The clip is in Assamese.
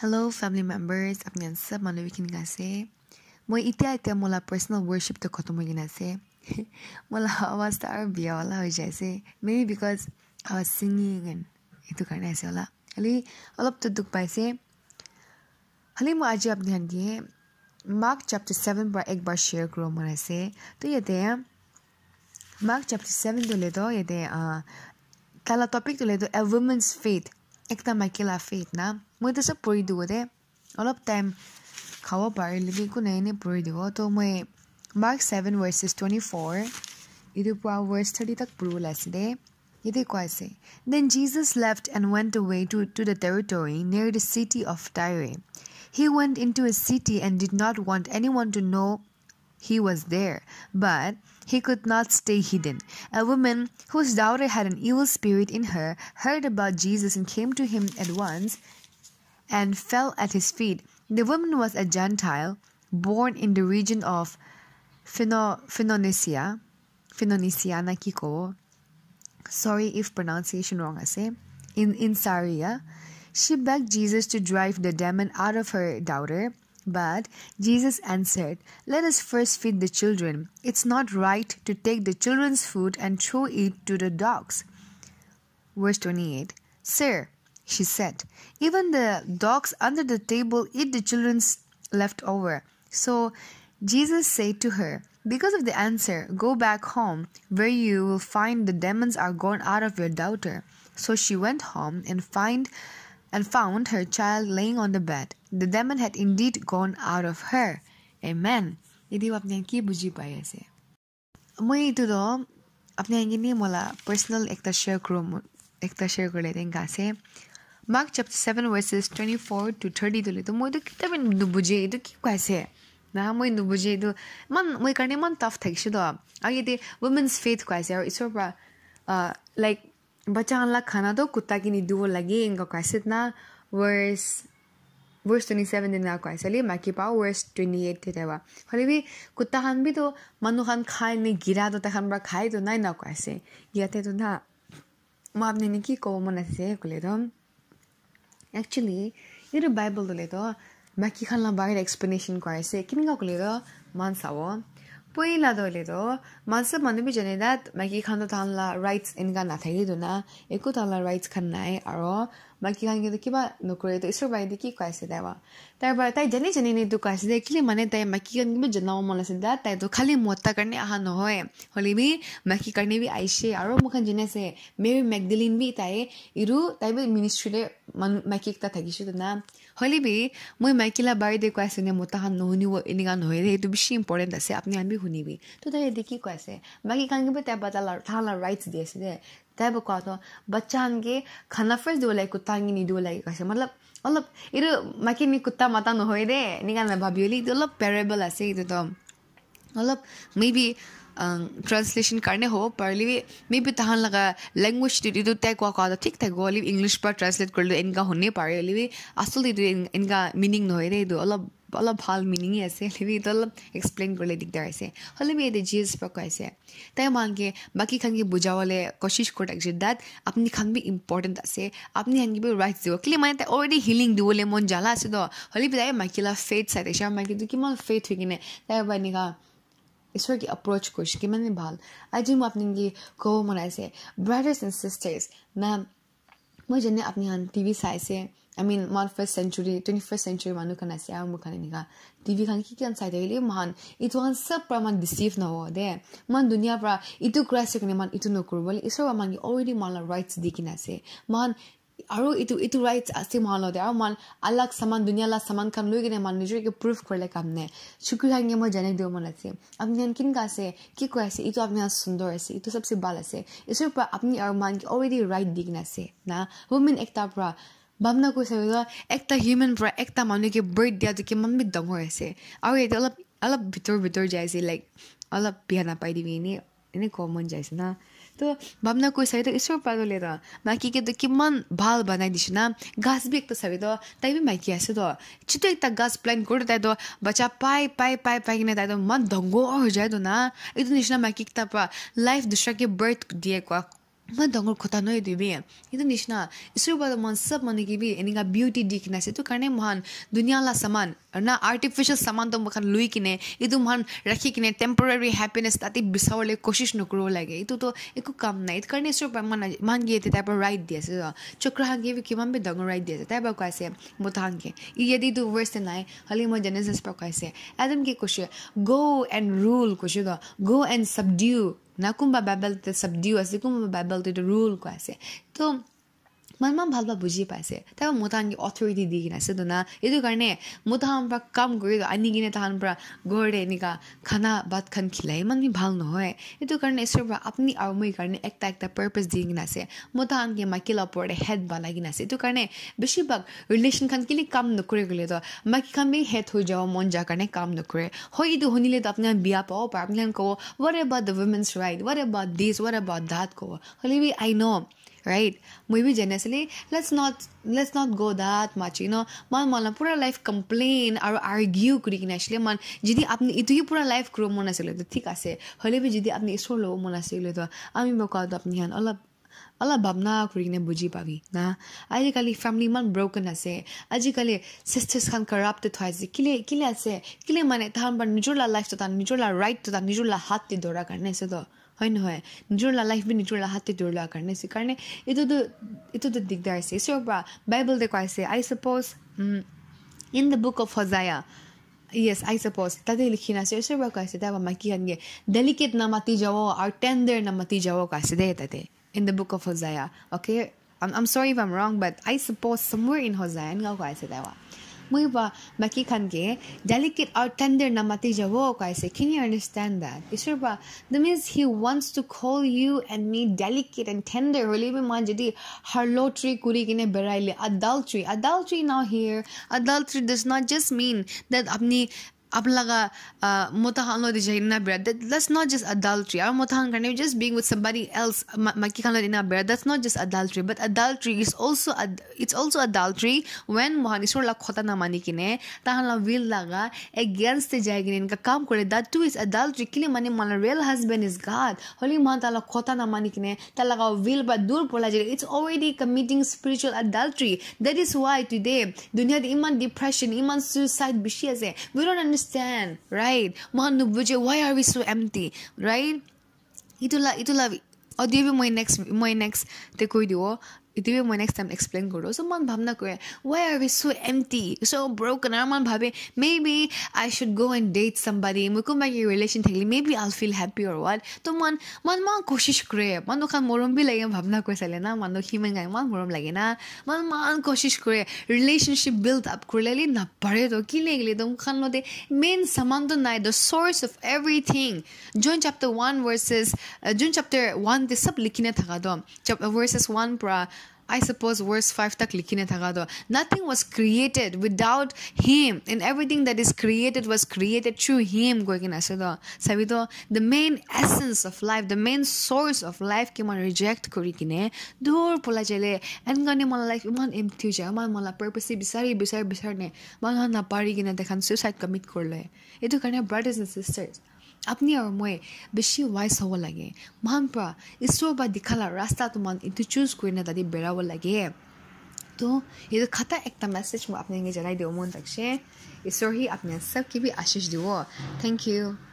Hello family members, apa ngayon sa mga ngase? nga si Mo'y iti ay mula personal worship to koto mungkin ngase? si Mula hawa sa arbi, wala ho Maybe because I was singing and itu karna si wala Hali, alap tutuk pa si Hali mau aja apa dihan Mark chapter 7 bar egg bar share kuro mo na si To yate Mark chapter 7 tu to yate uh, Tala topic dole to a woman's faith एकदम अकेलाफे इतना মই তাৰপিছত পৰি দিওঁ দে অলপ টাইম খাব পাৰিলোঁ একো নাই এনেই পৰি দিব তো মই mark seven verses twenty four এইটো পোৱা ভাৰ্চ থাৰ্টি তাক পৰি ওলাইছে দে ইয়াতে কোৱা আছে then Jesus left and went way to to the territory near the city of Tyre He went into a city and did not want anyone to know he was there, but he could not stay hidden. A woman whose daughter had an evil spirit in her heard about Jesus and came to him at once and fell at his feet. The woman was a Gentile born in the region of Phoenicia, Phoenicia, Kiko. Sorry if pronunciation wrong, I say. In, in Syria, she begged Jesus to drive the demon out of her daughter. But Jesus answered, Let us first feed the children. It's not right to take the children's food and throw it to the dogs. Verse 28 Sir, she said, even the dogs under the table eat the children's leftover. So Jesus said to her, Because of the answer, go back home, where you will find the demons are gone out of your daughter. So she went home and found and found her child laying on the bed. The demon had indeed gone out of her. Amen. Jadi apa yang kita buji pada sih? Mui itu do, apa yang ini mula personal ekta share kru ekta share kru leh dengan kasih. Mark chapter seven verses twenty four to thirty tu leh tu mui tu kita pun do buji itu kita kasih. Nah, mui do buji itu man mui kerana man tough thik sih do. Aku women's faith kasih. Isu apa? Uh, like बच्चाहरूलाई खाना त कुत्ता किनी दुवो लागि गएको सिद्धा वर्स वर्स ट्वेन्टी सेभेन दिन गएको हाइसले माकी पाओ वर्स ट्वेन्टी एट त्यता भयो खालि बि कुत्ता खान पनि त मनु खान खाए नि घिरा त खानबाट खाए त नै नको हाइसे या त्यो न म आफ्नो नि के कौ मनाइसे कसले त एक्चुली यो बाइबलले त माकी खानलाई बाहिर एक्सप्लेनेसन गरेछ किन गएकोले त मान्छ हो Puyin la do le do, mansa manubi jane dat, magi khando tan la rights inga na thayi do eku tan la rights khan aro, ma ki kan gyo ki ba no kore to isur bai ki kwa se dewa tar ba tai jani jani ne du kwa se de kile mane tai ma ki kan gyo jana mo la se da tai to khali motta karne aha no hoye holi bi ma ki karne bi aise aro mo kan jine se mary magdalene bi tai iru tai bi ministry le man ma ki ta thagi shu na holi bi mo ma ki la bai de kwa se ne motta han no ni wo ini ga no hoye de tu bi shi important ase apni an bi huni bi to tai de ki kwa se ma ki kan gyo ta ba ta la ta la rights de se de তাই বা কোৱা বাচ্চানকে খানা ফ্ৰেচ দিব লাগে কুটাঙি নিদিব লাগে কৈছে মতলব অলপ এইটো মাকে নি কুটা মাতা নহয় দে এনেকুৱা নাভাবি হ'লে এইটো অলপ পেৰেবল আছে এইটোতো অলপ মে বি ট্ৰেঞ্চলেশ্যন কাৰণে হ'ব পাৰিলে মে বি তাহান লগা লেংগুৱেজ এইটো তাই কোৱা কোৱা ঠিক থাকিব অলপ ইংলিছ পৰা ট্ৰেঞ্চলেট কৰিলোঁ এনেকুৱা শুনি পাৰিলে আচলতে এইটো এনেকুৱা মিনিং নহয় দে এইটো অলপ অলপ ভাল মিনিঙেই আছে লিমিট অলপ এক্সপ্লেইন কৰিলে দিগদাৰ আছে হ'লে মি এতিয়া জি এছ পৰা কৈছে তাই মাংকে বাকী খানকে বুজাবলৈ কচিছ কৰোঁ তাক যে দাট আপুনি খানবি ইম্পৰ্টেণ্ট আছে আপুনি খাংগিবি ৰাইট দিব কেলে মানে তাই অলৰেডি হিলিং দিবলৈ মন জ্বালা আছে দ' হ'লে বি তাই মাইকীলা ফেট চাই তাইছে আৰু মাইকীটো কিমান ফেট হৈ কিনে তাই বা এনেকুৱা ঈশ্বৰক এপ্ৰ'চ কৰিছে কিমানে ভাল আজি মই আপুনি কি ক'ব মন আছে ব্ৰাদাৰ্ছ এণ্ড ছিষ্টাৰ্ছ মেম মই যেনে আপুনি টি ভি চাইছে আই মিন মই first century twenty first century মানুহ খান আছে আৰু মোৰ খান এনেকুৱা টি ভিখন কি কিমান চাই থাকিলে মহান ইটো খান চব পৰা মানে ডিচিভ নহ'ব দে মান দুনিয়াৰ পৰা ইটো কৰাইছে কাৰণে মান ইটো নকৰোঁ বুলি ইছৰ মানে অলৰেডি মানে ৰাইটছ দি কিনে আছে মহান আৰু ইটো ইটো ৰাইটছ আছে মোৰ আৰু মান আলাক চামান দুনিয়া লাগ চামান কাম লৈ কিনে মান নিজকে প্ৰুফ কৰিলে কাম নাই চুকুৰাঙে মই জানি দিব মন আছে আপুনি ইয়ান কেনেকুৱা আছে কি কৈ আছে ইটো আপুনি সুন্দৰ আছে এইটো চবচে ভাল আছে এইটোৰ পৰা আপুনি আৰু মানকে অলৰেডি ৰাইট দি কিনে আছে না ৱমেন এটাৰ পৰা ভাৱনা কৈছে এটা হিউমেন পৰা এটা মানুহকে ব্ৰেড দিয়াটো কিমান বি ডাঙৰ আছে আৰু এইটো অলপ অলপ ভিতৰ ভিতৰ আছে লাইক অলপ বিয়া নাপায় দিবি এনেই এনেই কমন যাইছে না त भावना कोही सबै त यसो पालिर माइकीको त किन् भाल बनाइदिछु न गाज बि एक त सबै त माइकी आइसो त छिटो एक त गाज प्लान कच्चा पाइ पई पाइ पाइ किन त मन धङ्गहरू जादो न एकदिन माइकी एक त लाइफ दुसराकै बर्थ दिएक মই ডঙৰ কথা নহয় দিবি সেইটো নিচিনা ইছৰোবাদ মন চব মানে কিবি এনেকুৱা বিউটি দি কিনে আছে সেইটো কাৰণে মহান দুনিয়াৱালা চামান না আৰ্টিফিচিয়েল চামানটো মোখান লৈ কিনে এইটো মহান ৰাখি কিনে টেম্পৰাৰী হেপিনেছ তাতে বিচাৰিবলৈ কোচিছ নকৰিব লাগে এইটোতো একো কাম নাই এইটো কাৰণে ইছৰ পৰা মানে ইমান গিয়ে তাইৰ পৰা ৰাইট দি আছে চক্ৰ সাংঘে বি কিমান বি ডাঙৰ ৰাইট দি আছে তাইৰ পৰা কৈছে মতাহাংঘে ই যদি এইটো ৱেষ্ট নাই হ'লে মই জেনেছেছ পৰা কৈছে এদম কি কৈছে গ' এণ্ড ৰুল কৈছোঁ go' and subdue na kumbh babel te subdue así assim como babel te rule ko ase então মানমান ভাল ভাল বুজি পাইছে তাৰপৰা মোৰ কি অথৰিটি দি কিনে আছে দুনা এইটো কাৰণে মই তাহান পৰা কাম কৰি আনি কিনে তাহান পৰা ঘৰতে এনেকুৱা খানা ভাত খান খিলাই ইমান ভাল নহয় এইটো কাৰণে এছৰ পৰা আপুনি আৰু মই কাৰণে একটা একটা পাৰ্পাছ দি কিনে আছে মোৰ তাহানকে মাইকেলৰ ওপৰতে হেড বনাই কিনে আছে এইটো কাৰণে বেছিভাগ ৰিলেশ্যনখন কেলে কাম নকৰে গ'লেতো মাইকী কামে হেড হৈ যাব মন যাৰ কাৰণে কাম নকৰে হয় এইটো শুনিলেতো আপুনি বিয়া পাব পাৰে আপোনালোকে ক'ব what about the women's right what about this what about that ক'ব হ'লে বি I know' right maybe generously let's not let's not go that much you know man malam pura life complain or argue kuri kina shile man jodi apni itu hi pura life grow mona sele to thik ase hole bi jodi apni isor lo mona sele to ami mokal to apni han allah ala babna kurine buji pawi na aji kali family man broken ase aji kali sisters khan corrupt thoi ase kile kile ase kile mane than ban nijor la life to tan nijor la right to tan nijor la hat te dora karne se to হয় নহয় নিজৰ লাইফ বি নিজৰ হাতে দৌৰ লোৱাৰ কাৰণে সেইকাৰণে এইটোতো এইটোতো দিগদাৰ আছে ঈশ্বৰৰ পৰা বাইবলতে কৈছে I suppose in the book of Isaiah yes, I suppose. Tadi likhi na siya. Sir, ba kasi tawa makihan niya. Delicate na mati jawo or tender na mati jawo kasi de tate. in the book of Hosea. Okay? I'm, I'm sorry if I'm wrong, but I suppose somewhere in Hosea, ngaw kaise dawa. Muy ba kan ke delicate or tender na mati jawo kaise? Can you understand that? Ishwar ba, that means he wants to call you and me delicate and tender. Really be jadi harlotry kuri kine beraile adultery. Adultery now here. Adultery does not just mean that apni ablaga mota hanlo de jinna bra that's not just adultery i mota han kan just being with somebody else maki kanlo dinna bra that's not just adultery but adultery is also ad it's also adultery when mohan isor la khota na mani kine tahan la will laga against the jaygin ka kaam kore that too is adultery kile mani mala real husband is god holy man tala khota na mani kine tala ga will ba dur pola jere it's already committing spiritual adultery that is why today dunya de iman depression iman suicide bishi ase we don't understand, right? Manu Bujay, why are we so empty, right? Itulah, itulah. Oh, dia my next, my next, teko দিবি মই নেক্সট টাইম এক্সপ্লেইন কৰোঁ চ' মন ভাৱ নকৰে why are is so' empty so' broken আৰু মন ভাবে maybe I should go' and date somebody মোৰ কোনোবা কি ৰিলেশ্যন থাকিলে maybe all feel happy or what ত' মন মন মান কোচিছ কৰে মন দুখন মৰম বি লাগে ভাৱ নকৰে চালে না মানুহ সিমান গাই মান মৰম লাগে না মন মান কোচিছ কৰে ৰিলেশ্যনশ্বিপ বিল্ড আপ কৰিলে লাগিলে নাপাৰে তো কি লাগিলে তো মোখান লওঁতে মেইন চামানটো নাই দ্য চ'ৰ্চ অফ এভৰিথিং যোন চাপ্টাৰ ওৱান ভাৰ্চেছ যোন চাপ্টাৰ ওৱান তে চব লিখিনে থকা তো চাপ ভাৰ্চেছ ওৱান পৰা I suppose verse 5 tak likhine thaga Nothing was created without him and everything that is created was created through him goikin ase do. Sabi do the main essence of life the main source of life ke man reject kori kine dur pola chele and gane mala life iman empty ho jay iman mala purpose bisari bisari bisarne man na pari kine dekhan suicide commit korle etu karne brothers and sisters আপুনি আৰু মই বেছি ৱাইজ হ'ব লাগে মান পৰা ইছৰ বা দেখালা ৰাস্তা তোমাক এইটো চুজ কৰি না তাতে বেৰাব লাগে তো এইটো খাটা এটা মেছেজ মই আপোনালোকে জনাই দিওঁ মন তাকে ঈশ্বৰ সি আপোনাৰ চব কিবি আশীষ দিব থেংক ইউ